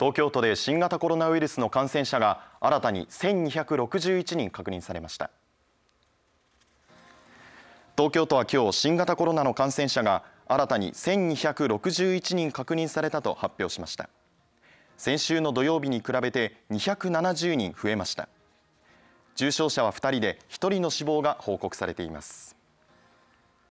東京都で新型コロナウイルスの感染者が新たに1261人確認されました東京都は今日新型コロナの感染者が新たに1261人確認されたと発表しました先週の土曜日に比べて270人増えました重症者は2人で1人の死亡が報告されています